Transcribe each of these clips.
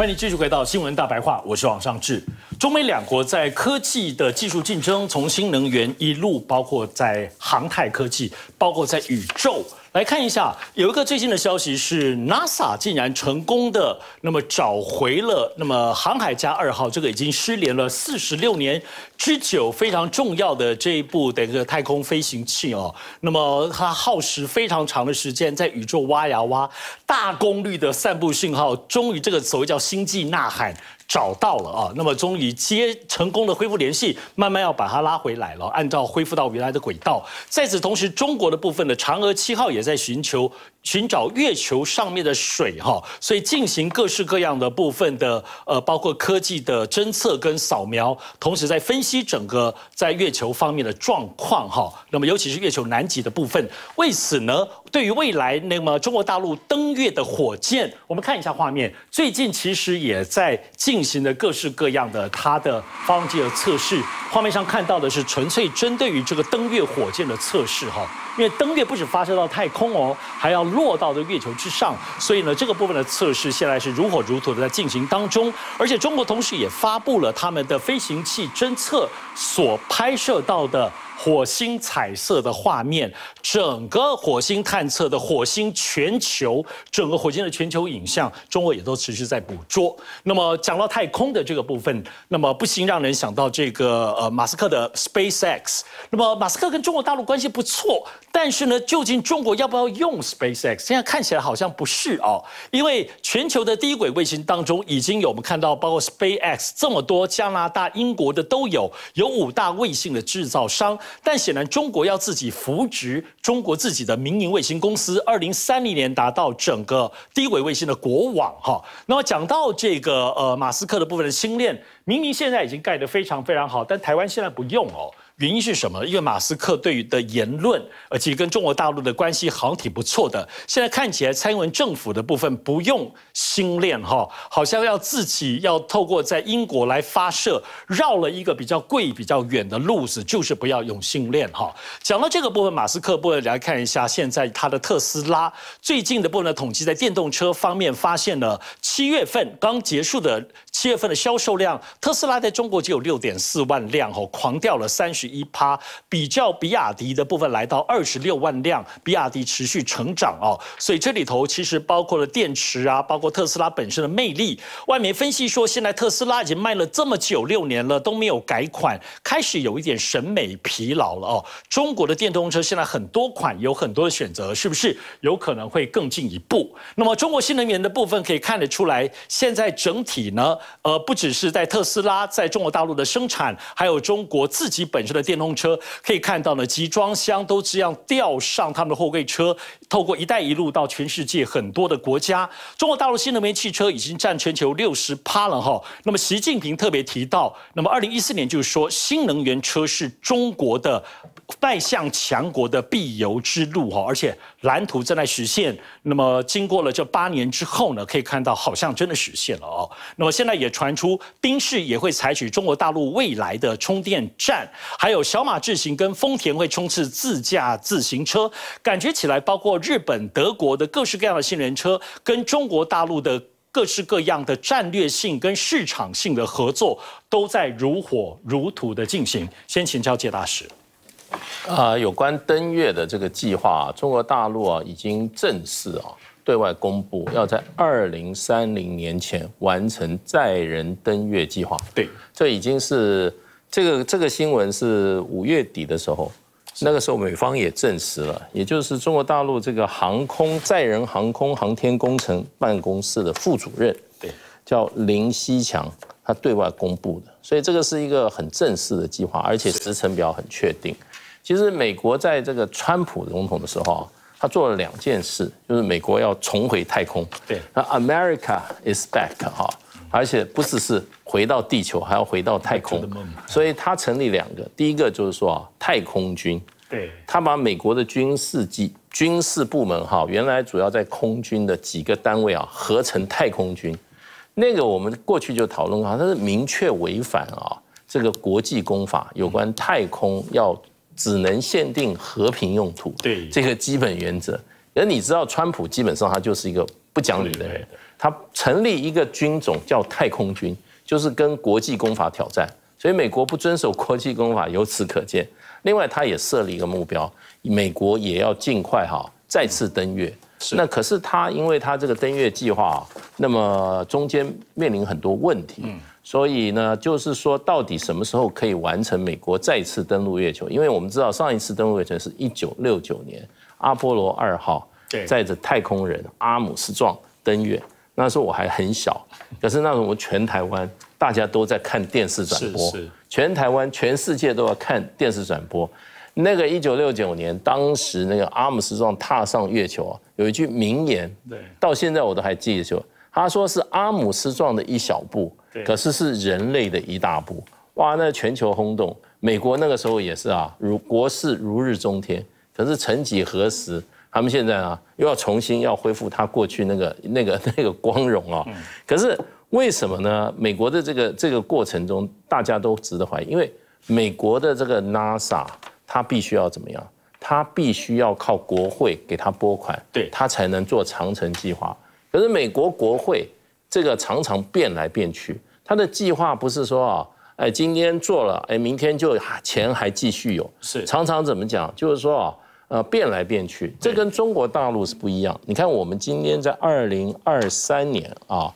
欢迎继续回到新闻大白话，我是王尚志。中美两国在科技的技术竞争，从新能源一路，包括在航太科技，包括在宇宙。来看一下，有一个最新的消息是，NASA 竟然成功的那么找回了那么航海家二号这个已经失联了四十六年之久非常重要的这一部一个太空飞行器哦，那么它耗时非常长的时间在宇宙挖呀挖，大功率的散布讯号，终于这个所谓叫星际呐喊。找到了啊，那么终于接成功的恢复联系，慢慢要把它拉回来了，按照恢复到原来的轨道。在此同时，中国的部分的嫦娥七号也在寻求。寻找月球上面的水哈，所以进行各式各样的部分的呃，包括科技的侦测跟扫描，同时在分析整个在月球方面的状况哈。那么尤其是月球南极的部分，为此呢，对于未来那么中国大陆登月的火箭，我们看一下画面。最近其实也在进行的各式各样的它的发动机的测试。画面上看到的是纯粹针对于这个登月火箭的测试哈，因为登月不止发射到太空哦，还要。落到的月球之上，所以呢，这个部分的测试现在是如火如荼的在进行当中，而且中国同时也发布了他们的飞行器侦测所拍摄到的。火星彩色的画面，整个火星探测的火星全球，整个火星的全球影像，中国也都持续在捕捉。那么讲到太空的这个部分，那么不禁让人想到这个呃马斯克的 SpaceX。那么马斯克跟中国大陆关系不错，但是呢，究竟中国要不要用 SpaceX？现在看起来好像不是哦，因为全球的低轨卫星当中，已经有我们看到包括 SpaceX 这么多，加拿大、英国的都有，有五大卫星的制造商。但显然，中国要自己扶植中国自己的民营卫星公司，二零三零年达到整个低轨卫星的国网哈。那么，讲到这个呃，马斯克的部分的星链，明明现在已经盖得非常非常好，但台湾现在不用哦。原因是什么？因为马斯克对于的言论，而且跟中国大陆的关系好像挺不错的。现在看起来，蔡英文政府的部分不用新链哈，好像要自己要透过在英国来发射，绕了一个比较贵、比较远的路子，就是不要用新链哈。讲到这个部分，马斯克部分来看一下，现在他的特斯拉最近的部分的统计，在电动车方面发现了七月份刚结束的七月份的销售量，特斯拉在中国只有六点四万辆哦，狂掉了三十。一趴比较比亚迪的部分来到二十六万辆，比亚迪持续成长哦，所以这里头其实包括了电池啊，包括特斯拉本身的魅力。外媒分析说，现在特斯拉已经卖了这么久六年了都没有改款，开始有一点审美疲劳了哦。中国的电动车现在很多款有很多的选择，是不是有可能会更进一步？那么中国新能源的部分可以看得出来，现在整体呢，呃，不只是在特斯拉在中国大陆的生产，还有中国自己本身的。电动车可以看到呢，集装箱都这样吊上他们的货柜车，透过“一带一路”到全世界很多的国家。中国大陆新能源汽车已经占全球六十趴了哈。那么习近平特别提到，那么二零一四年就是说新能源车是中国的。迈向强国的必由之路哈，而且蓝图正在实现。那么，经过了这八年之后呢，可以看到好像真的实现了哦。那么现在也传出，宾士也会采取中国大陆未来的充电站，还有小马智行跟丰田会冲刺自驾自行车。感觉起来，包括日本、德国的各式各样的新能源车，跟中国大陆的各式各样的战略性跟市场性的合作，都在如火如荼的进行。先请教谢大使。啊，有关登月的这个计划，中国大陆啊已经正式啊对外公布，要在二零三零年前完成载人登月计划。对，这已经是这个这个新闻是五月底的时候，那个时候美方也证实了，也就是中国大陆这个航空载人航空航天工程办公室的副主任，对，叫林西强，他对外公布的，所以这个是一个很正式的计划，而且时程表很确定。其实美国在这个川普总统的时候，他做了两件事，就是美国要重回太空。对，那 America is back 哈，而且不只是回到地球，还要回到太空。所以他成立两个，第一个就是说啊，太空军。对，他把美国的军事机军事部门哈，原来主要在空军的几个单位啊，合成太空军。那个我们过去就讨论过，它是明确违反啊这个国际公法有关太空要。只能限定和平用途，对这个基本原则。而你知道，川普基本上他就是一个不讲理的人。他成立一个军种叫太空军，就是跟国际公法挑战。所以美国不遵守国际公法，由此可见。另外，他也设立一个目标，美国也要尽快哈再次登月。那可是他，因为他这个登月计划，那么中间面临很多问题。所以呢，就是说，到底什么时候可以完成美国再次登陆月球？因为我们知道，上一次登陆月球是一九六九年阿波罗二号载着太空人阿姆斯壮登月。那时候我还很小，可是那时候我们全台湾大家都在看电视转播，全台湾、全世界都要看电视转播。那个一九六九年，当时那个阿姆斯壮踏上月球啊，有一句名言，到现在我都还记得就他说是阿姆斯壮的一小步，可是是人类的一大步，哇，那全球轰动。美国那个时候也是啊，如国事如日中天，可是曾几何时，他们现在啊，又要重新要恢复他过去那个那个 那个光荣啊。可是为什么呢？美国的这个这个过程中，大家都值得怀疑，因为美国的这个 NASA，它必须要怎么样？它必须要靠国会给他拨款，对，它才能做长城计划。可是美国国会这个常常变来变去，他的计划不是说啊，哎，今天做了，哎，明天就钱还继续有，是常常怎么讲，就是说啊，呃，变来变去，这跟中国大陆是不一样。你看我们今天在二零二三年啊。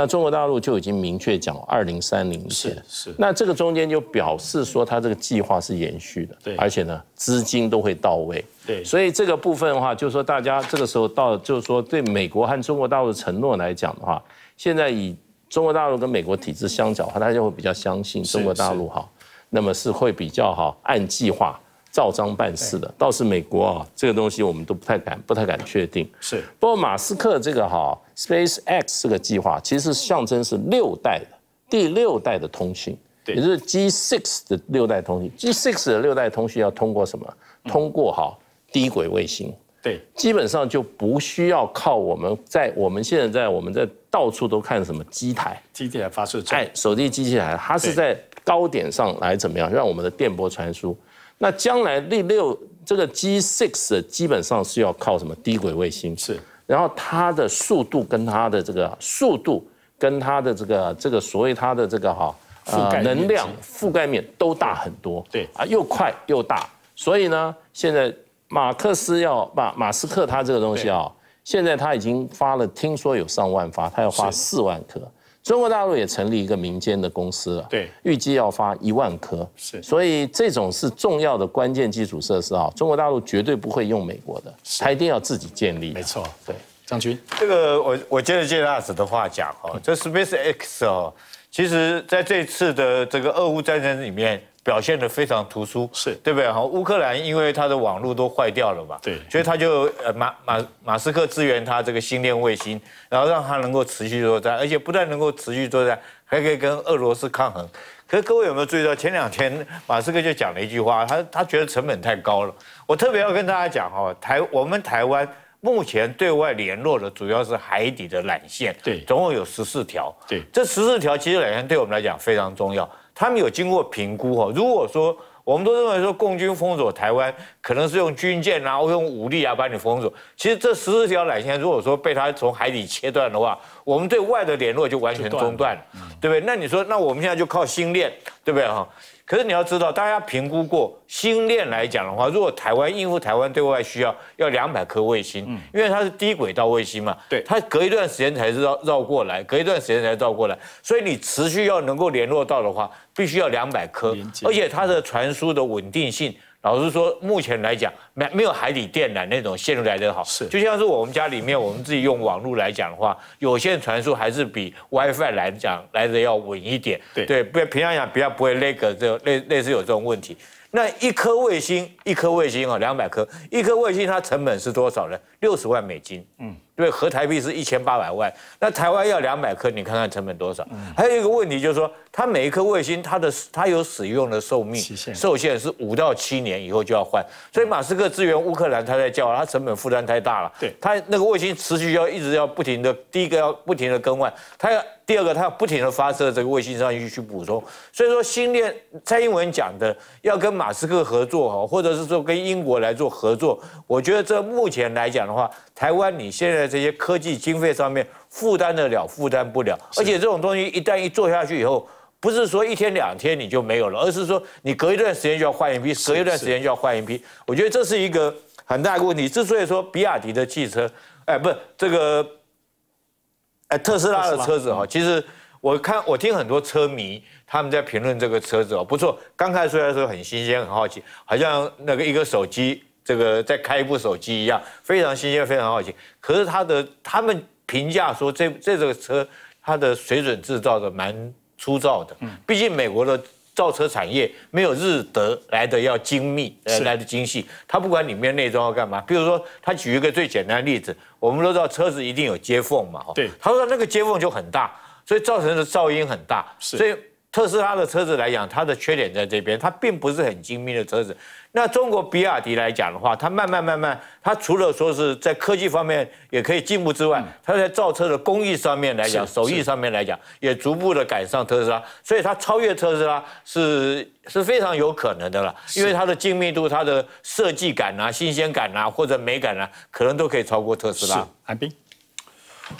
那中国大陆就已经明确讲二零三零年是是。那这个中间就表示说，它这个计划是延续的，对，而且呢，资金都会到位，对。所以这个部分的话，就是说大家这个时候到，就是说对美国和中国大陆的承诺来讲的话，现在以中国大陆跟美国体制相较的话，大家会比较相信中国大陆哈，那么是会比较好按计划。照章办事的，倒是美国啊，这个东西我们都不太敢，不太敢确定。是，不过马斯克这个哈，Space X 这个计划，其实象征是六代的第六代的通讯，也就是 G six 的六代通讯。G six 的六代通讯要通过什么？通过哈低轨卫星。对，基本上就不需要靠我们在我们现在我们在到处都看什么机台，机台发射站，哎，手机机台，它是在高点上来怎么样让我们的电波传输？那将来第六这个 G six 基本上是要靠什么低轨卫星是，然后它的速度跟它的这个速度跟它的这个这个所谓它的这个哈，呃，能量覆盖面都大很多，对啊，又快又大，所以呢，现在马克思要把马斯克他这个东西啊，现在他已经发了，听说有上万发，他要发四万颗。中国大陆也成立一个民间的公司了，对，预计要发一万颗，是，所以这种是重要的关键基础设施啊，中国大陆绝对不会用美国的，他一定要自己建立，没错，对，张军，这个我我接着杰拉斯的话讲哦，这 SpaceX 哦，其实在这次的这个俄乌战争里面。表现的非常突出，是对不对哈？乌克兰因为它的网络都坏掉了嘛，对，所以他就呃马马马斯克支援他这个星链卫星，然后让它能够持续作战，而且不但能够持续作战，还可以跟俄罗斯抗衡。可是各位有没有注意到，前两天马斯克就讲了一句话，他他觉得成本太高了。我特别要跟大家讲哈，台我们台湾目前对外联络的主要是海底的缆线，对，总共有十四条，对，这十四条其实缆线对我们来讲非常重要。他们有经过评估哈，如果说我们都认为说共军封锁台湾，可能是用军舰，然后用武力啊把你封锁。其实这十四条缆线，如果说被他从海底切断的话，我们对外的联络就完全中断，对不对？那你说，那我们现在就靠心链，对不对哈？可是你要知道，大家评估过星链来讲的话，如果台湾应付台湾对外需要，要两百颗卫星，因为它是低轨道卫星嘛，对，它隔一段时间才是绕绕过来，隔一段时间才绕过来，所以你持续要能够联络到的话，必须要两百颗，而且它的传输的稳定性，老实说，目前来讲。没没有海底电缆那种线路来得好，是就像是我们家里面我们自己用网络来讲的话，有线传输还是比 WiFi 来讲来的要稳一点。对对，不平常讲比较不会那个，这类类似有这种问题。那一颗卫星，一颗卫星哦，两百颗，一颗卫星它成本是多少呢？六十万美金，嗯，对，合台币是一千八百万。那台湾要两百颗，你看看成本多少？嗯，还有一个问题就是说，它每一颗卫星它的它有使用的寿命，受限是五到七年以后就要换，所以马斯克。支援乌克兰，他在叫，他成本负担太大了。对，他那个卫星持续要一直要不停的，第一个要不停的更换，他要第二个他要不停的发射这个卫星上去去补充。所以说，新链蔡英文讲的要跟马斯克合作哈，或者是说跟英国来做合作，我觉得这目前来讲的话，台湾你现在这些科技经费上面负担得了负担不了，而且这种东西一旦一做下去以后。不是说一天两天你就没有了，而是说你隔一段时间就要换一批，隔一段时间就要换一批。我觉得这是一个很大的问题。之所以说比亚迪的汽车，哎，不是这个，哎，特斯拉的车子哈，其实我看我听很多车迷他们在评论这个车子哦，不错，刚开出来的时候很新鲜，很好奇，好像那个一个手机，这个在开一部手机一样，非常新鲜，非常好奇。可是他的他们评价说这这这个车它的水准制造的蛮。粗糙的，嗯，毕竟美国的造车产业没有日德来的要精密，来的精细。它不管里面内装要干嘛，比如说，他举一个最简单的例子，我们都知道车子一定有接缝嘛，哈，对，他说那个接缝就很大，所以造成的噪音很大，所以。特斯拉的车子来讲，它的缺点在这边，它并不是很精密的车子。那中国比亚迪来讲的话，它慢慢慢慢，它除了说是在科技方面也可以进步之外，它在造车的工艺上面来讲，手艺上面来讲，也逐步的赶上特斯拉，所以它超越特斯拉是是非常有可能的了。因为它的精密度、它的设计感啊、新鲜感啊或者美感啊，可能都可以超过特斯拉。安冰。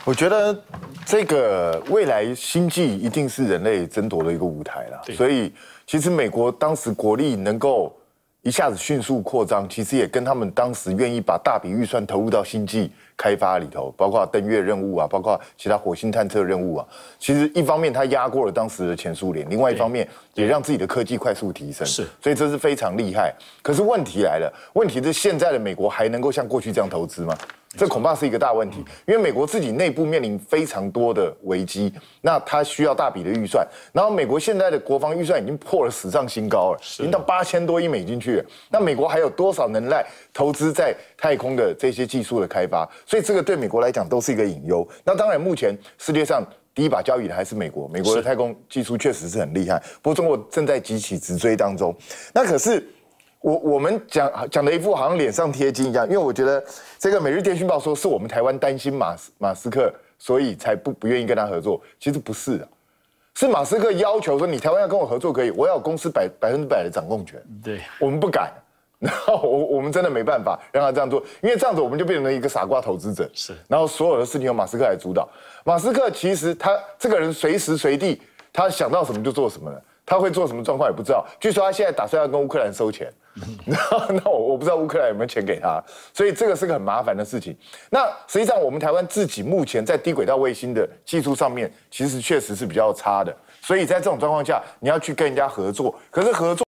我觉得这个未来星际一定是人类争夺的一个舞台了。所以，其实美国当时国力能够一下子迅速扩张，其实也跟他们当时愿意把大笔预算投入到星际开发里头，包括登月任务啊，包括其他火星探测任务啊。其实一方面它压过了当时的前苏联，另外一方面也让自己的科技快速提升。是，所以这是非常厉害。可是问题来了，问题是现在的美国还能够像过去这样投资吗？这恐怕是一个大问题，因为美国自己内部面临非常多的危机，那它需要大笔的预算。然后美国现在的国防预算已经破了史上新高了，已经到八千多亿美金去。了。那美国还有多少能耐投资在太空的这些技术的开发？所以这个对美国来讲都是一个隐忧。那当然，目前世界上第一把交椅的还是美国，美国的太空技术确实是很厉害。不过中国正在急起直追当中。那可是。我我们讲讲的一副好像脸上贴金一样，因为我觉得这个《每日电讯报》说是我们台湾担心马斯马斯克，所以才不不愿意跟他合作。其实不是啊，是马斯克要求说你台湾要跟我合作可以，我要公司百百分之百的掌控权。对，我们不敢，然后我我们真的没办法让他这样做，因为这样子我们就变成了一个傻瓜投资者。是，然后所有的事情由马斯克来主导。马斯克其实他这个人随时随地他想到什么就做什么了。他会做什么状况也不知道。据说他现在打算要跟乌克兰收钱，那我我不知道乌克兰有没有钱给他，所以这个是个很麻烦的事情。那实际上我们台湾自己目前在低轨道卫星的技术上面，其实确实是比较差的，所以在这种状况下，你要去跟人家合作，可是合作。